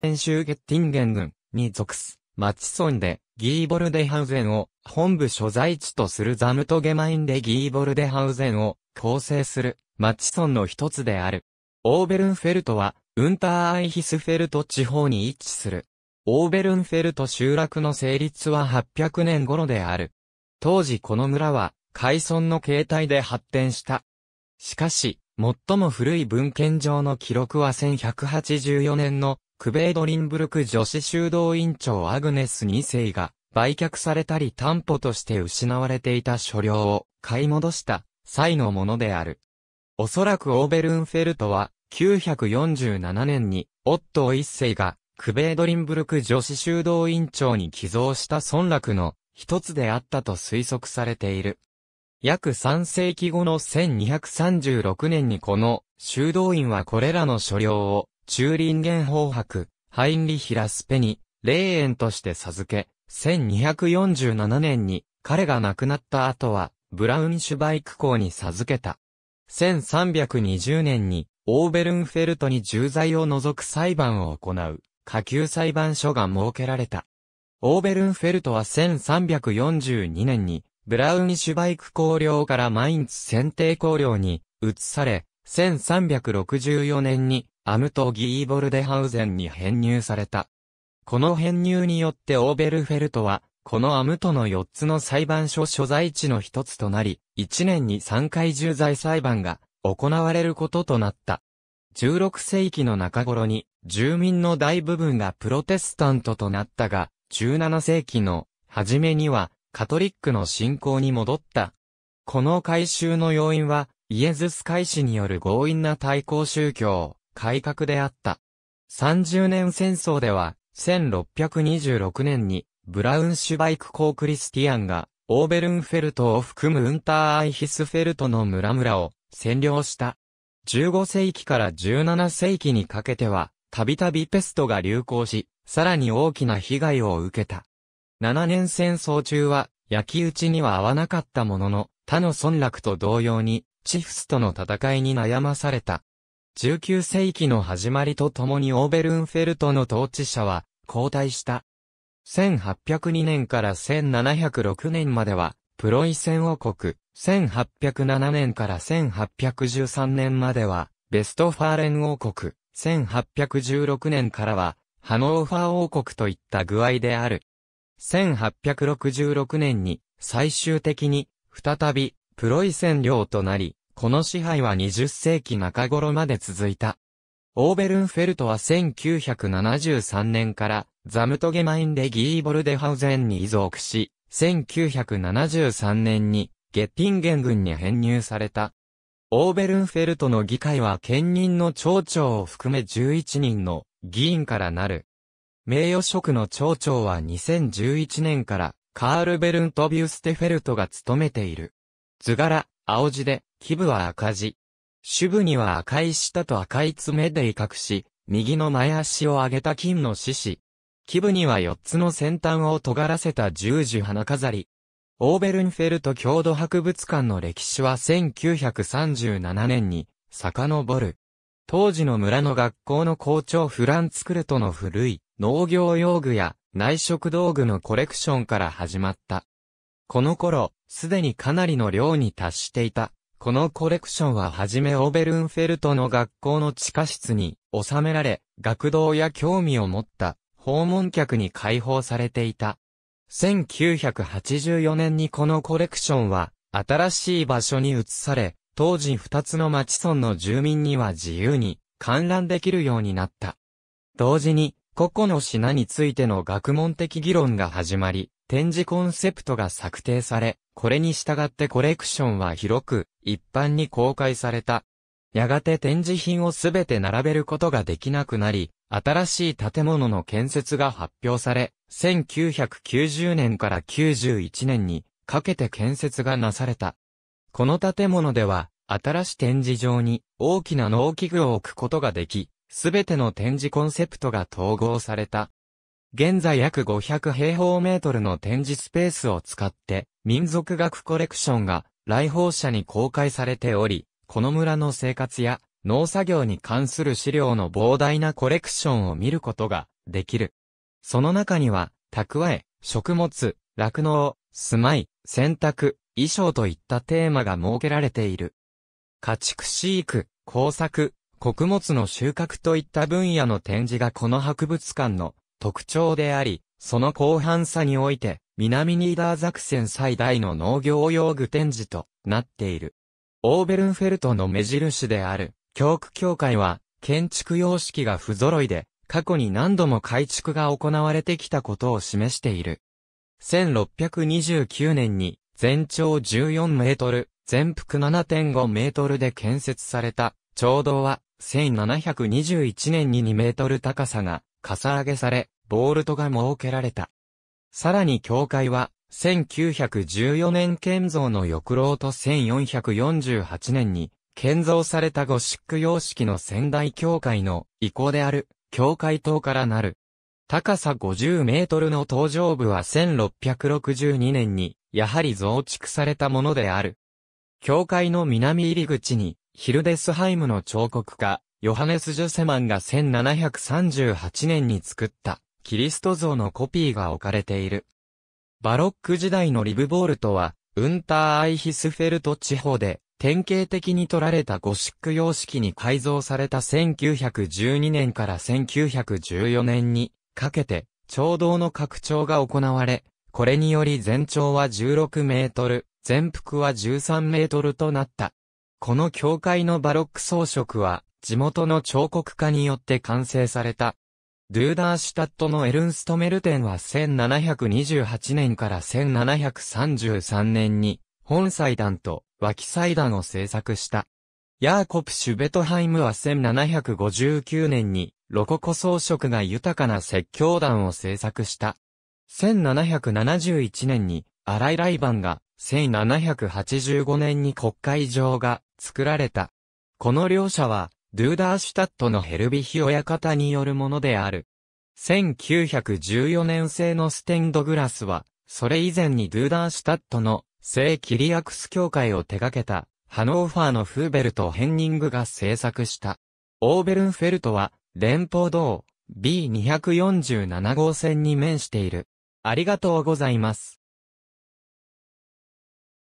先州ゲッティンゲン郡に属す、マチソンで、ギーボルデハウゼンを本部所在地とするザムトゲマインでギーボルデハウゼンを構成するマチソンの一つである。オーベルンフェルトはウンターアイヒスフェルト地方に位置する。オーベルンフェルト集落の成立は800年頃である。当時この村は海村の形態で発展した。しかし、最も古い文献上の記録は1184年のクベードリンブルク女子修道院長アグネス2世が売却されたり担保として失われていた所領を買い戻した際のものである。おそらくオーベルンフェルトは947年にオットー一世がクベードリンブルク女子修道院長に寄贈した村落の一つであったと推測されている。約3世紀後の1236年にこの修道院はこれらの所領をチューリンゲン法博、ハインリヒ・ラスペニ、霊園として授け、1247年に、彼が亡くなった後は、ブラウンシュバイク校に授けた。1320年に、オーベルンフェルトに重罪を除く裁判を行う、下級裁判所が設けられた。オーベルンフェルトは1342年に、ブラウンシュバイク公領からマインツ選定公領に移され、1364年にアムト・ギーボルデハウゼンに編入された。この編入によってオーベルフェルトは、このアムトの4つの裁判所所在地の一つとなり、1年に3回重罪裁判が行われることとなった。16世紀の中頃に、住民の大部分がプロテスタントとなったが、17世紀の初めには、カトリックの信仰に戻った。この改修の要因は、イエズス会士による強引な対抗宗教、改革であった。30年戦争では、1626年に、ブラウンシュバイク公クリスティアンが、オーベルンフェルトを含むウンターアイヒスフェルトの村々を占領した。15世紀から17世紀にかけては、たびたびペストが流行し、さらに大きな被害を受けた。7年戦争中は、焼き討ちには合わなかったものの、他の村落と同様に、チフスとの戦いに悩まされた。19世紀の始まりとともにオーベルンフェルトの統治者は交代した。1802年から1706年までは、プロイセン王国、1807年から1813年までは、ベストファーレン王国、1816年からは、ハノーファー王国といった具合である。1866年に、最終的に、再び、プロイセン領となり、この支配は20世紀中頃まで続いた。オーベルンフェルトは1973年からザムトゲマインでギーボルデハウゼンに遺族し、1973年にゲッティンゲン軍に編入された。オーベルンフェルトの議会は県人の町長を含め11人の議員からなる。名誉職の町長は2011年からカールベルントビュステフェルトが務めている。図柄、青字で、基部は赤字。主部には赤い舌と赤い爪で威嚇し、右の前足を上げた金の獅子。基部には四つの先端を尖らせた十字花飾り。オーベルンフェルト郷土博物館の歴史は1937年に遡る。当時の村の学校の校長フランツクルトの古い農業用具や内食道具のコレクションから始まった。この頃、すでにかなりの量に達していた。このコレクションははじめオーベルンフェルトの学校の地下室に収められ、学童や興味を持った訪問客に開放されていた。1984年にこのコレクションは新しい場所に移され、当時2つの町村の住民には自由に観覧できるようになった。同時に個々の品についての学問的議論が始まり、展示コンセプトが策定され、これに従ってコレクションは広く、一般に公開された。やがて展示品をすべて並べることができなくなり、新しい建物の建設が発表され、1990年から91年にかけて建設がなされた。この建物では、新しい展示場に大きな農機具を置くことができ、すべての展示コンセプトが統合された。現在約500平方メートルの展示スペースを使って、民族学コレクションが来訪者に公開されており、この村の生活や農作業に関する資料の膨大なコレクションを見ることができる。その中には、蓄え、食物、酪農、住まい、洗濯、衣装といったテーマが設けられている。家畜飼育、工作、穀物の収穫といった分野の展示がこの博物館の特徴であり、その広範さにおいて、南ニーダーザクセン最大の農業用具展示となっている。オーベルンフェルトの目印である、教区協会は、建築様式が不揃いで、過去に何度も改築が行われてきたことを示している。1629年に、全長14メートル、全幅7.5メートルで建設された、町道は、1721年に2メートル高さが、かさ上げされ、ボールトが設けられた。さらに教会は、1914年建造の翼廊と1448年に建造されたゴシック様式の仙台教会の遺構である教会塔からなる。高さ50メートルの登場部は1662年にやはり増築されたものである。教会の南入り口にヒルデスハイムの彫刻家、ヨハネス・ジュセマンが1738年に作ったキリスト像のコピーが置かれている。バロック時代のリブボールとは、ウンター・アイヒスフェルト地方で、典型的に取られたゴシック様式に改造された1912年から1914年にかけて、長道の拡張が行われ、これにより全長は16メートル、全幅は13メートルとなった。この教会のバロック装飾は、地元の彫刻家によって完成された。ドゥーダーシュタットのエルンストメルテンは1728年から1733年に、本祭壇と脇祭壇を制作した。ヤーコプ・シュベトハイムは1759年に、ロココ装飾が豊かな説教壇を制作した。1771年に、アライ・ライバンが、1785年に国会場が作られた。この両者は、ドゥーダーシュタットのヘルビヒ親方によるものである。1914年製のステンドグラスは、それ以前にドゥーダーシュタットの聖キリアクス協会を手掛けた、ハノーファーのフーベルト・ヘンニングが制作した。オーベルンフェルトは、連邦道 B247 号線に面している。ありがとうございます。